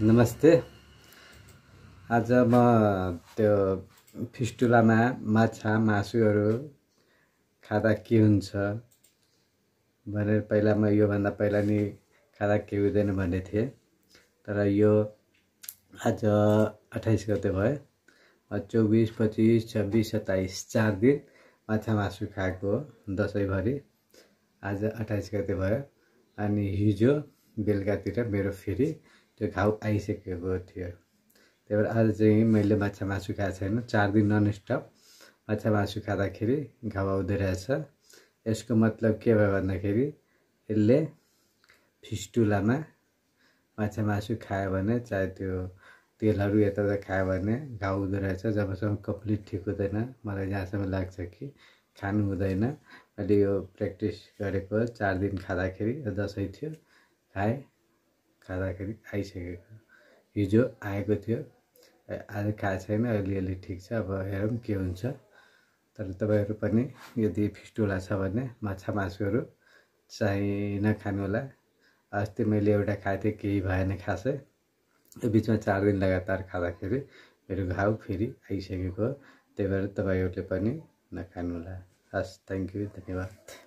नमस्ते आज म त्यो फिस्टुलामा माछा मासुहरू खाँदा के हुन्छ भनेर पहिला म योभन्दा पहिला नि खाँदा के हुँदैन भन्ने थिएँ तर यो आज अठाइस गते भयो चौबिस पच्चिस छब्बिस सत्ताइस चार दिन माछा मासु खाएको हो दसैँभरि आज अठाइस गते भयो अनि हिजो बेलुकातिर मेरो फेरि त्यो घाउ आइसकेको थियो त्यही भएर आज चाहिँ मैले माछा मासु खाएको छैन चार दिन ननस्टप माछा मासु खाँदाखेरि घाउ आउँदो रहेछ यसको मतलब के भयो भन्दाखेरि यसले फिस्टुलामा माछा मासु खायो भने चाहे त्यो तेलहरू यताउता खायो भने घाउ हुँदो रहेछ जबसम्म कम्प्लिट ठिक हुँदैन मलाई जहाँसम्म लाग्छ कि खानु हुँदैन मैले यो प्र्याक्टिस गरेको चार दिन खाँदाखेरि दसैँ थियो खाएँ खाँदाखेरि आइसकेको हिजो आएको थियो आज खाएको छैन अलिअलि ठिक छ अब हेरौँ के हुन्छ तर तपाईँहरू पनि यदि फिस्टुला छ भने माछा मासुहरू चाहिँ नखानु होला अस्ति मैले एउटा खाएको थिएँ केही भएन खासै बिचमा चार दिन लगातार खाँदाखेरि मेरो घाउ फेरि आइसकेको हो त्यही भएर तपाईँहरूले पनि नखानु होला हस् थ्याङ्क यू धन्यवाद